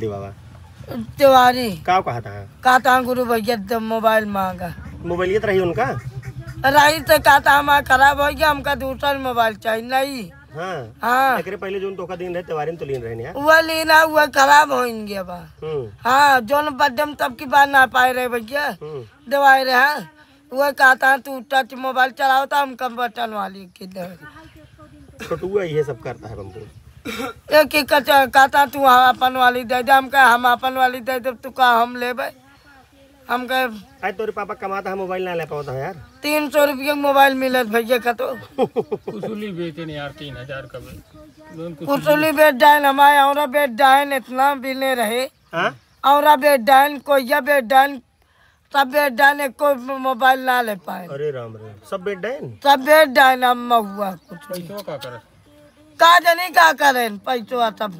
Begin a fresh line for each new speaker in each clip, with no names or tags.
तिवारी का गुरु भैया तो मोबाइल मांगा
मोबाइल ये रही उनका
रही तो कहता हमारा खराब हो गया हमका दूसरा मोबाइल चाहिए नहीं हाँ,
हाँ। पहले जो धोखा दिन रहे तिवारी तो लीन रहे
वह लेना हुआ खराब हो गया बा हाँ जो बदम तब की बात ना पाए रहे भैया हम्म। दवाई रहा वह कहता तू टच मोबाइल चलाओ तो हम कम बटन वाली की
ये सब करता है हमको
एक एक कहता तू अपन वाली दे दे हम कहे हम अपन वाली दे दे तू का हम ले हम कहे आज तोरे पापा कमाता है मोबाइल ना ले पाता यार तीन सौ रुपये मोबाइल मिले भैया का तो कुसुली बेचे नहीं यार तीन हजार का कुसुली बेच डायन हमारे और बेच डायन इतना नहीं रहे हाँ? और बेच डायन या बेच डायन सब बेट डायन को मोबाइल ना ले पाए अरे राम रे सब बेच डायन सब बेच डायन हम हुआ कुछ पैसों का कर का जानी का करें पैसवा सब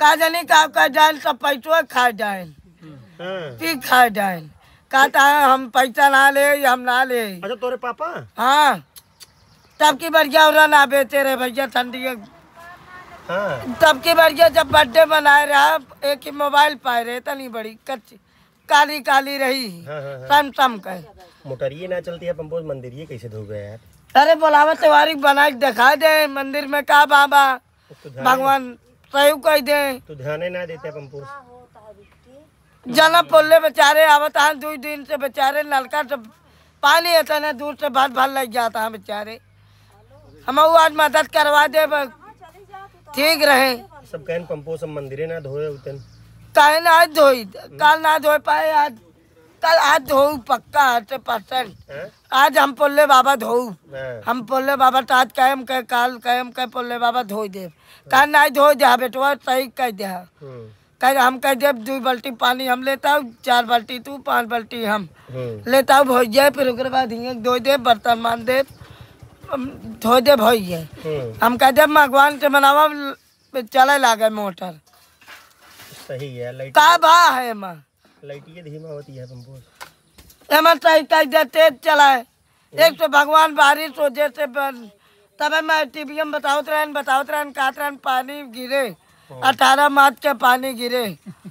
का जानी का कर जाए सब पैसवा खा जाए हाँ। की खा जाए कहता है हम पैसा ना ले हम ना ले अच्छा तोरे पापा हाँ तब की बढ़िया और ना बेचे रहे भैया ठंडी हाँ। तब की बढ़िया जब बर्थडे मनाए रहा एक ही मोबाइल पाए रहे तनी बड़ी कच्ची काली काली रही सम सम कर
मोटरिए ना चलती है पंपोज मंदिर ये कैसे धो गए यार
अरे बोलावा तिवारी बना के दिखा दे मंदिर में का बाबा
तो तो भगवान
सहयोग कह दे
तू तो ध्यान ना देते
जना बेचारे आवत हैं दू दिन से बेचारे नलका से पानी आता ना दूर से भर भर लग जाता है बेचारे हम आज मदद करवा दे ठीक रहे
सब कहन पंपो सब मंदिर ना धोए उतन
कहे ना आज धोई कल ना धोए पाए आज कल आज धोऊ पक्का हंड्रेड परसेंट आज हम पोले बाबा धोऊ हम पोले बाबा तो आज कैम कह कल कैम कह पोले बाबा धो दे कल ना धो दे बेटवा सही कह दे कह हम कह दे दो बाल्टी पानी हम लेता हूँ चार बाल्टी तू पांच बाल्टी हम हम्म। लेता हूँ भोज जाए फिर उसके बाद हिंग धो दे बर्तन मान दे धो दे भोज जाए हम्म। हम कह दे भगवान से मनावा चले लागे मोटर
सही है का
भा है माँ
धीमा होती है
एक तो भगवान बारिश हो जैसे तब मैं टीवी में रहन रहन पानी गिरे अठारह मार्च के पानी गिरे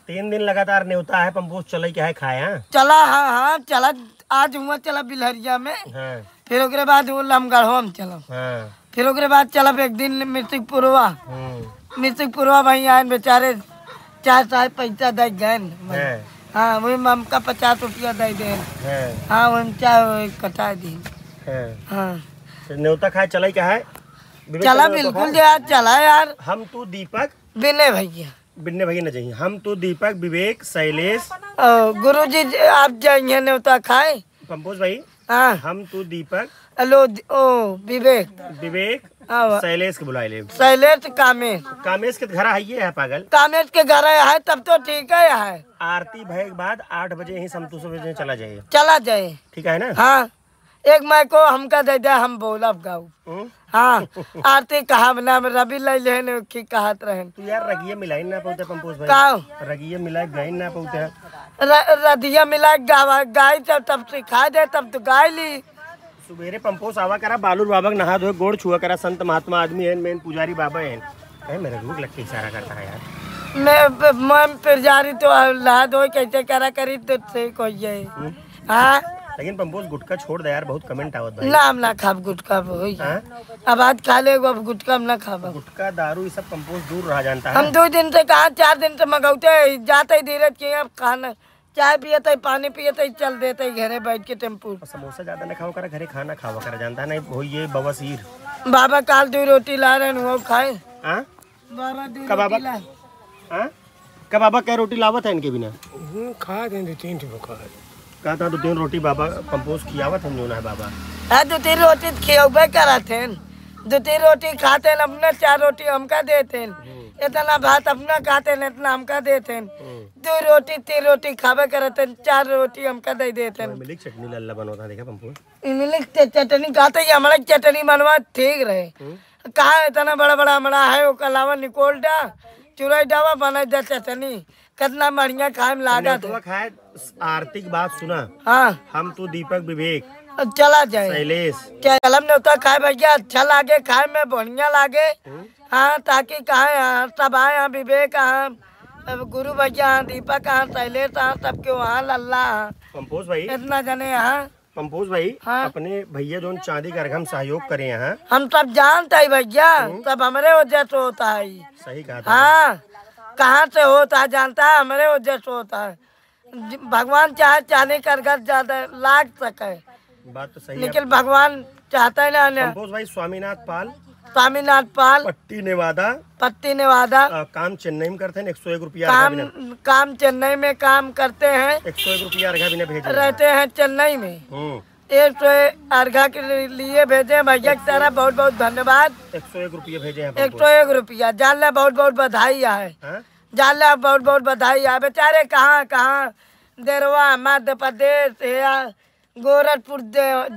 तीन दिन लगातार है चले क्या है
खाया चला हाँ हाँ चला आज हुआ चला बिलहरिया में हाँ। फिर ओकरे बाद वो में हाँ। फिर ओकरे बाद चला एक दिन मृतिक पुरवा मृतिक हम्म। आए बेचारे चार साल पैसा दे गए हाँ वही मम का पचास रुपया दे दे हाँ वही चाय कटा दी
हाँ तो नेवता खाए चला क्या है चला बिल्कुल यार हाँ, चला यार हम तो दीपक बिन्ने भैया बिन्ने भैया ना जाइए हम तो
दीपक विवेक शैलेश गुरु जी आप जाइए नेवता खाए पंपोज भाई हाँ हम तो दीपक हेलो ओ विवेक विवेक शैलेश
के बुलाए शैलेश कामेश कामेश के घर आइए है पागल कामेश के घर आया है तब तो ठीक है है आरती भय के बाद आठ बजे ही संतोष बजे चला जाए
चला जाए ठीक है ना हाँ एक मैं को हमका दे दे हम बोला गाऊ हम्म? हाँ आरती कहा बना रवि लाई लेन की कहत रहे तू यार रगिया मिलाई ना पउते पंपोस भाई का रगिया मिलाई गाई ना पउते रदिया मिलाई गावा गाई तब तब सिखा दे तब तो गाय ली
सुबेरे पंपो सावा करा बालूर बाबा नहा धोए गोड़ छुआ करा संत महात्मा आदमी है
मेन पुजारी बाबा है कहे मेरा रूख लग के इशारा करता है यार मैं मन पुजारी तो नहा धोए कैसे करा करी तो ठीक हो जाए हां लेकिन पंपोस गुटका छोड़ दे यार बहुत कमेंट आवत भाई नाम ना खाब गुटका होई हाँ? अब आज खा ले अब गुटका ना खाब
गुटका दारू ये सब पंपोस दूर रह जानता है हम
दो दिन से कहां चार दिन से मंगौते जाते धीरे के अब खाना चाय पियत पानी पियत चल देते घरे बैठ के टेम्पू समोसा ज्यादा ना खाओ कर घरे खाना
खाओ कर जानता नहीं हो ये बाबा सीर
बाबा काल दो रोटी ला रहे वो खाए हाँ? बाबा रोटी
हाँ? बाबा क्या रोटी लावत है इनके बिना खा दे तीन कहा था तो दो तीन रोटी बाबा कंपोज कियावत हम जो ना बाबा
हाँ दो तीन रोटी तो खियाबे करा थे दो तीन रोटी खाते हैं अपना चार रोटी हमका देते हैं हम्म। इतना भात अपना खाते हैं इतना हमका देते हैं हम्म। दो रोटी तीन रोटी खावे करते हैं चार रोटी हमका दे देते हैं मिल्क चटनी
लल्ला बनवाता देखा हमको
मिल्क चटनी खाते ही हमारा चटनी बनवा ठीक रहे हम्म। कहा इतना बड़ा बड़ा हमारा है वो कलावा निकोल डा चुराई डावा बना दे चटनी कितना बढ़िया खाए लागत तो आर्थिक बात सुना हाँ हम तो दीपक विवेक चला जाए क्या कलम उतर खाए भैया अच्छा लागे खाए में बढ़िया लागे हाँ ताकि कहा हाँ, सब आए यहाँ विवेक हाँ गुरु भैया हाँ दीपक हाँ शैलेश हाँ सबके वहाँ लल्ला हाँ भाई इतना जने यहाँ
पंपोज भाई हाँ? अपने भैया जो चांदी का सहयोग करे यहाँ
हम सब जानते है भैया हम्म। सब हमारे वजह से होता है
सही कहा हाँ
कहाँ से होता है जानता है हमारे वजह से होता है भगवान चाहे चांदी कर अर्घम ज्यादा लाग सके
बात तो सही लेकिन
भगवान चाहता है ना संतोष
भाई स्वामीनाथ पाल
स्वामीनाथ पाल पट्टी निवादा पट्टी निवादा आ, काम चेन्नई में करते हैं एक सौ एक रुपया काम काम चेन्नई में काम करते हैं एक सौ एक रुपया अर्घा रहते हैं चेन्नई में हम्म। एक सौ अर्घा के लिए भेजे भैया की तरह बहुत बहुत धन्यवाद एक सौ एक रुपया भेजे एक सौ एक रुपया जान ला बहुत बहुत बधाई है हाँ? जान ला बहुत बहुत बधाई है बेचारे कहाँ कहाँ देरवा मध्य प्रदेश गोरखपुर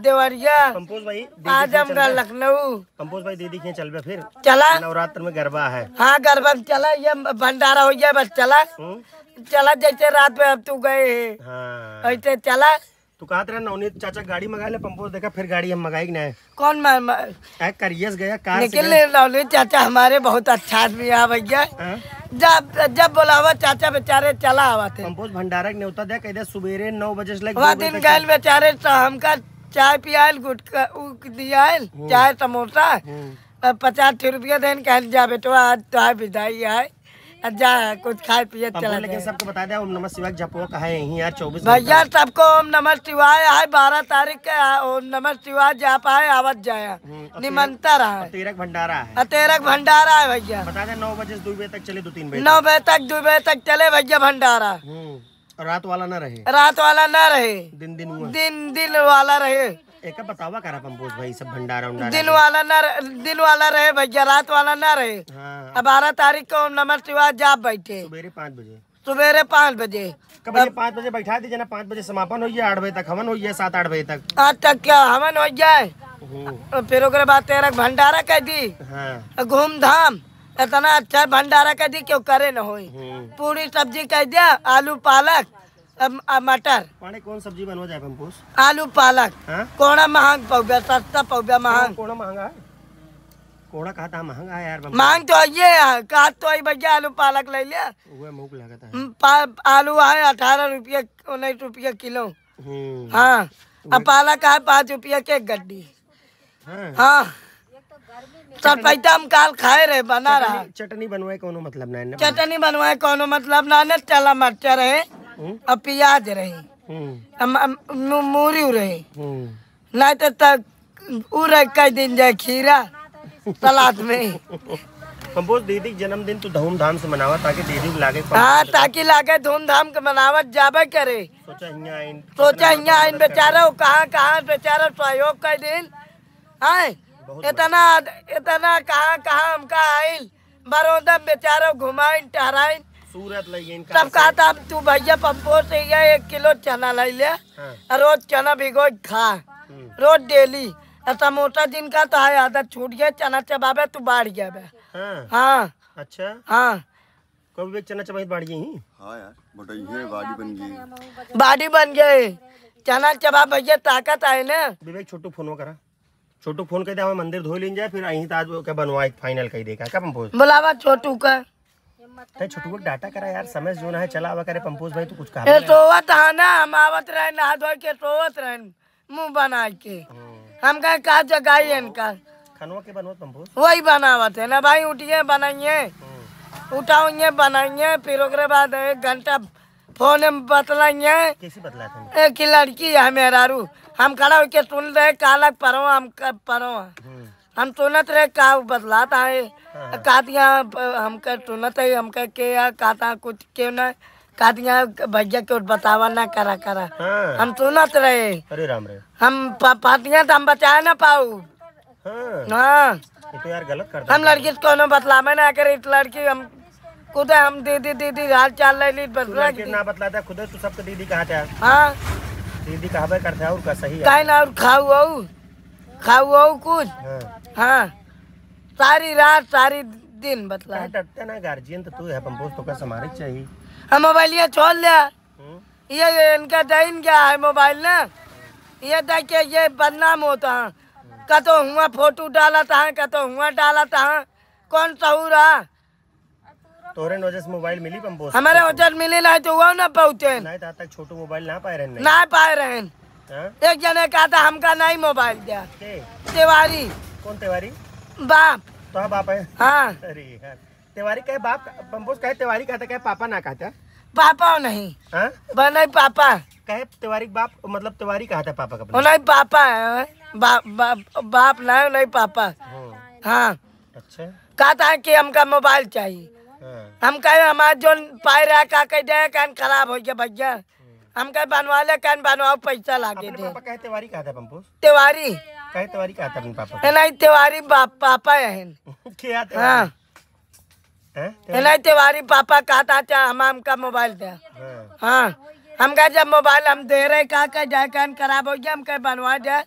देवरिया भाई आजमगढ़ लखनऊ कंपोज भाई दीदी के चल फिर चला नवरात्र में गरबा है हाँ गरबा चला ये भंडारा हो गया बस चला हुँ? हम्म। चला जैसे रात में अब तू गए हाँ। ऐसे चला तो कहा था नवनीत चाचा गाड़ी मंगा ले पंपो देखा फिर गाड़ी हम मंगाई ना कौन
करियस गया कार निकल ले
नवनीत चाचा हमारे बहुत अच्छा आदमी है भैया जब जब बोला चाचा बेचारे चला थे पंपोज भंडारक न्योता दे कह कहते सुबेरे नौ बजे से लगे दिन गए बेचारे हमका चाय पियाल गुटका दिया हम्म। चाय समोसा हम्म। पचास रुपया देन कह जा बेटवा आज तो विदाई आए जा कुछ खाए पिए चला लेकिन सबको बता दिया ओम नमः शिवाय जपो कहा है यहीं यार चौबीस भैया सबको ओम नमः शिवाय है बारह तारीख के ओम नमः शिवाय जा पाए आवाज जाए निमंत्रण है तेरक भंडारा है तेरक भंडारा है भैया बता दे नौ बजे दो बजे तक चले दो तीन बजे नौ बजे तक दो बजे तक चले भैया भंडारा हम्म, रात वाला ना रहे रात वाला ना रहे दिन दिन दिन दिन वाला रहे
एक बतावा करा पंपोज भाई सब भंडारा दिन वाला
ना दिन वाला रहे भैया रात वाला ना रहे हाँ बारह तारीख को नमन शिवाज जाप बैठे सुबह पाँच बजे सुबेरे
पाँच बजे कभी पाँच बजे बैठा दीजिए ना पाँच बजे समापन हो आठ बजे तक हवन हो सात आठ बजे तक
आज तक क्या हवन हो जाए फिर बात तेरा तो भंडारा कर दी हाँ। घूम धाम इतना अच्छा भंडारा कर दी क्यों करे न हो पूरी सब्जी कर दिया आलू पालक मटर कौन सब्जी बनवा जाए आलू पालक हाँ? कोना महंग पौबे सस्ता पौबे महंगा कोना महंगा है कोड़ा कहा था महंगा यार मांग तो आइए कहा तो आई भैया आलू पालक ले लिया वह मुख लगता आलू है अठारह रुपया उन्नीस रुपया किलो हम्म। हाँ तो अब पालक है पाँच रुपया के गड्डी हाँ सर हाँ। पैसा तो हम कल खाए रहे बना रहा
चटनी बनवाए कोनो मतलब ना चटनी
बनवाए कोनो मतलब ना चला मरचा रहे और हम्म। प्याज रहे हम्म। मूरी रहे नहीं तो तक उ रह कई दिन जाए खीरा सलाद में
हम दीदी जन्मदिन तो धूमधाम से मनावा ताकि दीदी लागे हाँ
ताकि लागे धूमधाम के मनावट जाबे करे सोचा हिया सोचा हिया आइन बेचारा कहाँ कहाँ बेचारा सहयोग कर दिन है इतना इतना कहाँ कहाँ हमका आइल बरोदा बेचारा घुमाइन टहराइन सूरत सब कहा था तू भैया पप्पो से एक किलो चना ले ले हाँ। रोज चना भिगो खा हम्म। रोज डेली ऐसा मोटा जिनका तो है आदत छूट गया चना चबाबे तू बाढ़ गया बे हाँ, हाँ। अच्छा हाँ कभी वे चना चबाई बाढ़ गई हाँ
यार बॉडी बन गई
बॉडी बन गई चना चबा भैया ताकत आए ना विवेक छोटू फोन करा
छोटू फोन कर दिया मंदिर धो लीन जाए फिर अहीं ताज के बनवा फाइनल कही देखा क्या पंपोज
बुलावा छोटू का
तो छोटू को डाटा करा यार समय जो ना है चला आवा करे पंपोज भाई तू कुछ कहा
सोवत हां ना हम आवत रहे नहा धो के सोवत रहे मुंह बना के हाँ। हम कहे का जगाई इनका खानवा के बनवत बम्बूस वही बनावत है ना भाई उठिए बनाइए हम्म। उठाइए बनाइए फिर ओकरे बाद एक घंटा फोन में बतलाइए कैसे बतला एक लड़की है मेरा मेहरारू हम खड़ा होके सुन रहे कालक परो हम परो हम्म। हम सुनत रहे का बतलाता है हाँ।, हाँ। का दिया हम सुनत है हम कह के या कहता कुछ क्यों ना कहा भैया के बतावा ना करा करा हाँ। हम सुनत रहे अरे राम रे हम पातिया तो हम बचा ना पाऊ हाँ, हाँ।
तो यार गलत कर हम
लड़की को बतलावे ना करे लड़की हम खुद हम दीदी दीदी हाल चाल ले ली बस ना बतलाता खुद तू सबके दीदी कहा था हां हाँ। दीदी
कहबे करते और का सही काहे ना
और खाऊ औ खाऊ औ कुछ हां सारी रात सारी दिन बतला ना गार्जियन तो तू है अपन तो का समारे चाहिए हम हाँ, मोबाइल ये छोड़ दिया हम्म। ये इनका टाइम क्या है मोबाइल ने ये देखे ये बदनाम होता है कतो हुआ फोटो डाला था कतो हुआ डाला था कौन सहू रहा
तोरे वजह मोबाइल मिली हमारे वजह
मिली ना तो हुआ ना पहुंचे तो
तक छोटो मोबाइल ना पाए रहे ना पाए रहे हाँ?
एक जने कहा था हमका नहीं मोबाइल दिया तिवारी कौन तिवारी बाप तो बाप
है हाँ अरे यार तिवारी कहे बाप पंपोज कहे तिवारी कहता कहे पापा ना कहता पापा नहीं हाँ
नहीं पापा कहे तिवारी बाप मतलब तिवारी कहता पापा का नहीं पापा है बा, बा, बाप ना नहीं पापा
हाँ।,
हाँ अच्छा कहता है कि हमका मोबाइल चाहिए हाँ। हम कहे हमारे जो पाए रहा का कह दे कान खराब हो गया भैया हाँ। हम कहे बनवा ले कान बनवाओ पैसा लागे दे पापा कहे तिवारी कहता था बम्बोस तिवारी
कहे तिवारी कहता था पापा
नहीं तिवारी बाप पापा है क्या हाँ तिलाई तिवारी पापा कहता था हम का मोबाइल दे हाँ हम हमका जब मोबाइल हम दे रहे कहा के जाए कहन खराब हो गया हम कह बनवा जाए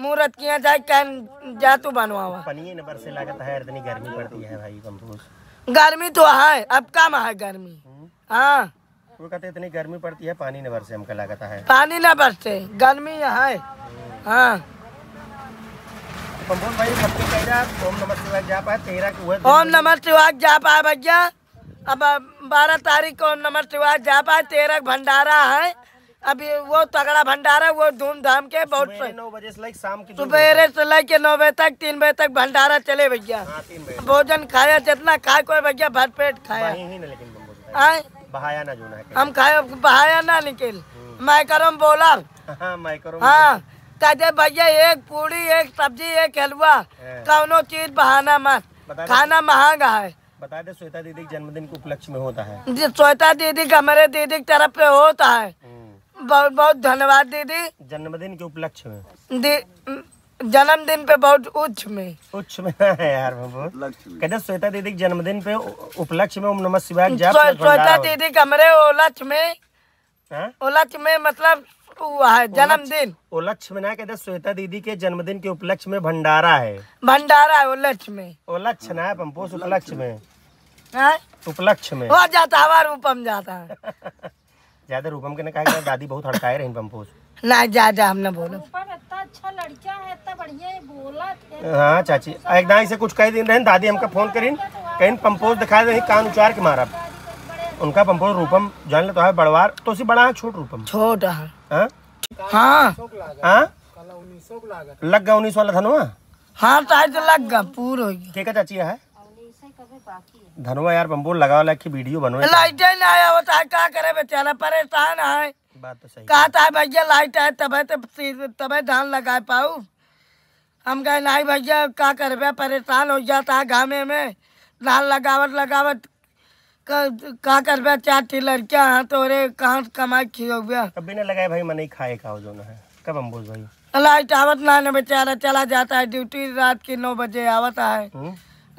मुहूर्त किया जाए कहन जा तू बनवा हुआ
गर्मी पड़ती है भाई
गर्मी तो है अब कम है गर्मी हाँ
वो कहते इतनी गर्मी पड़ती है पानी न बरसे हमको लगता है
पानी न बरसे गर्मी है हाँ ओम
नमः शिवाय
जा पाए भैया अब बारह तारीख को ओम नमः शिवाय जा पाए तेरह भंडारा है अभी वो तगड़ा भंडारा वो धूमधाम के बहुत नौ
बजे से लाइक शाम
की सुबह से लेके नौ बजे तक तीन बजे तक भंडारा चले भैया हाँ, भोजन खाया जितना खाए कोई भैया भर पेट खाया आए
बहाया ना जो ना हम
खाए बहाया ना निकल हम्म। मैं करो बोला हाँ मैं करो हाँ कहते भैया एक पूरी एक सब्जी एक हलवा हाँ। कौनो चीज बहाना मत खाना महंगा है
बता दे श्वेता दीदी जन्मदिन के उपलक्ष्य में होता है
श्वेता दीदी का हमारे दीदी की तरफ पे होता है हम्म। बहुत बहुत धन्यवाद दीदी
जन्मदिन के उपलक्ष्य
में जन्मदिन पे बहुत उच्च में उच्च में यार
कहते श्वेता दीदी के जन्मदिन पे उपलक्ष्य में ओम नमः शिवाय श्वेता
दीदी कमरे ओलक्ष में हाँ? ओलक्ष में मतलब हुआ है जन्मदिन वो में ना कहते
श्वेता दीदी के जन्मदिन के उपलक्ष्य में भंडारा है भंडारा है वो में वो लक्ष्य ना है पंपोस उपलक्ष्य में हाँ? उपलक्ष्य में वो
जाता हवा रूपम जाता है
ज्यादा रूपम के ने कहा कि दादी बहुत हड़काए रही पंपोस
ना जा जा हमने बोला अच्छा लड़का है बढ़िया बोला
हाँ चाची एकदम से कुछ कह दिन रहे दादी हमका फोन करीन कहीं पंपोस दिखा दे कान उचार के मारा उनका पंपो रूपम जान ले तो है बड़वार तो उसी बड़ा है छोट रूपम छोटा हाँ हाँ हाँ
लग
गया उन्नीस वाला धनवा हाँ टाइट तो, तो लग गया पूरा हो गया चाची है धनवा यार बम्बोल लगा वाला की वीडियो बनो
लाइट ही आया होता तो है क्या करे बेचारा परेशान है बात तो सही कहा था भैया लाइट है तब तो तब धान लगा पाऊ हम कहे नहीं भैया क्या करबे परेशान हो जाता है गाँव में धान लगावट लगावट का कर बे चार ठी लड़कियां हैं तो अरे कहाँ कमा खियो बे कभी ना लगाए भाई
मने खाए का जो है कब
हम बोल भाई लाइट आवत ना ना बेचारा चला जाता है ड्यूटी रात के नौ बजे आवत है हम्म?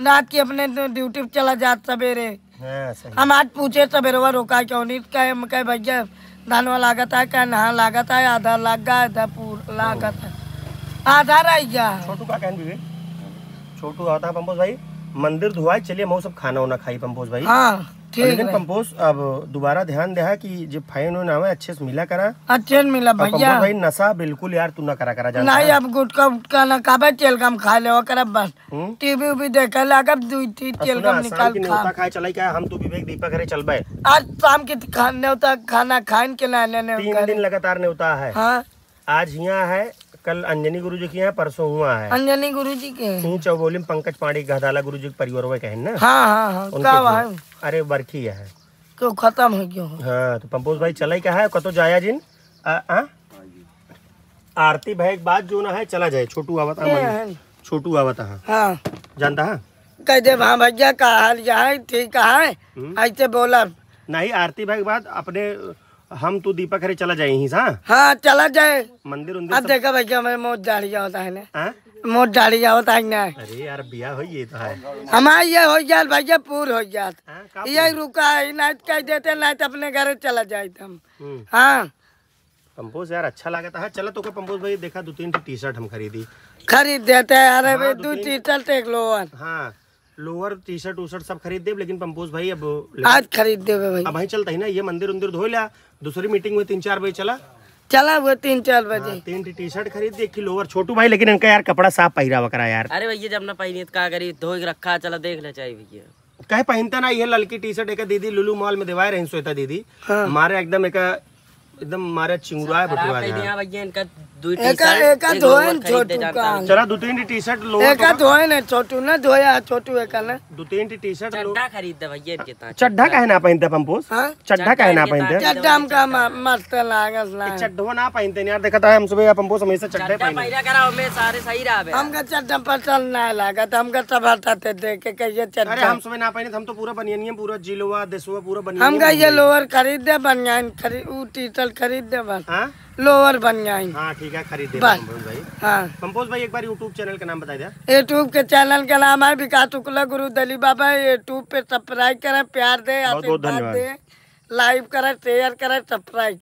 रात की अपने ड्यूटी पे चला जाता सवेरे हाँ, हम आज पूछे सवेरवा रोका क्यों नहीं कहे कहे भैया धान धनवा लागत है कहे नहा लागत है आधा लाग गया आधा पूरा लागत है आधा रह गया छोटू का कहन भी
छोटू आता है पंपोज भाई मंदिर धुआई चलिए हम सब खाना वाना खाई पंपोज भाई हाँ लेकिन पंपोस अब दोबारा ध्यान दे कि जो फाइन उन आवे अच्छे से मिला करा
अच्छे से मिला भैया भाई
नशा बिल्कुल यार तू ना करा करा जाना नहीं अब
गुटका उटका ना खाबे कम खा ले कर बस हम्म? टीवी उभी देखे लगा दू तीन कम निकाल खा खाए
चलाई क्या हम तो विवेक दीपक करे चलबे
आज शाम के खाने होता खाना खाइन के ना लेने तीन दिन लगातार ने होता है हां आज यहां है
कल अंजनी गुरु जी के यहाँ परसों हुआ है अंजनी
गुरु जी के
चौबोली में पंकज पांडे घाताला गुरु जी के परिवार में कहे ना हाँ हाँ हाँ अरे बरखी है
क्यों खत्म है क्यों
हाँ तो पंपोज भाई चला क्या है कतो जाया जिन आरती भाई एक बात जो ना है चला जाए छोटू आवत छोटू आवत हाँ जानता है कह दे हाँ भैया कहा जाए ठीक है हम्म। ऐसे बोला नहीं आरती भाई के बाद अपने
हम तू तो दीपक हरे चला जाए ही हाँ हाँ चला जाए
मंदिर उन्दिर अब सब...
देखो भाई हमारे मौत दाढ़ी होता है ना मौत दाढ़ी होता है ना अरे यार बिया हो ये तो है हमारा ये हो गया भैया पूर हो गया हाँ, ये रुका है ना कह देते नाइट अपने घर चला जाए तो हम
हम्म। हाँ पंपोज यार अच्छा लगा हाँ, था चलो तो पंपोज भाई देखा दो तीन टी शर्ट हम खरीदी
खरीद देते हैं अरे हाँ, दो टी
शर्ट देख लो हाँ लोअर टी शर्ट उर्ट सब खरीद दे लेकिन पंपोज भाई अब आज
खरीद दे भाई अब भाई
चलता ही ना ये मंदिर उन्दिर धो लिया दूसरी मीटिंग में तीन चार बजे चला चला वो तीन चार हाँ, बजे तीन टी शर्ट खरीद दी एक लोअर छोटू भाई लेकिन इनका यार कपड़ा साफ पहरा वकरा यार
अरे भैया जब ना पहनी तो का करी धो रखा चला देख ले चाहिए भैया
कहे पहनता ना ये लड़की टी शर्ट एक दीदी लुलू मॉल में दिवाए रही सोता दीदी हमारे हाँ। एकदम एक एकदम मारे चिंगुरा है बटुआ है
भैया इनका
दो एक एका धोएन छोटू का चला दो तीन टी शर्ट लो एका तो।
धोएन है छोटू ना धोया है छोटू एका ना दो तीन टी शर्ट लो चड्ढा खरीद दे भैया इनके ता
चड्ढा काहे ना पहनते पंपोस हां चड्ढा काहे ना पहनते चड्ढा हम का मस्त लागस ना चड्ढो ना पहनते यार देखता है हम सुबह पंपोस हमेशा चड्ढे पहने पहिरा
करा हमें सारे सही रहा हम का चड्ढा पर चल ना लागत हम का सब हटाते देख के
कहिए चड्ढा अरे हम सुबह ना पहने हम तो पूरा बनियान पूरा जिलोवा देसुवा पूरा बनियान हम का ये लोअर
खरीद दे बनियान खरीद ऊ टी चल खरीद दे बस लोअर हाँ? बन जाए हाँ ठीक है खरीद दे भाई हाँ कम्पोज भाई एक बार यूट्यूब चैनल का नाम बता दे यूट्यूब के चैनल का नाम है विकास शुक्ला गुरु दली बाबा यूट्यूब पे सब्सक्राइब करें प्यार दे आशीर्वाद दे लाइव करें शेयर करें सब्सक्राइब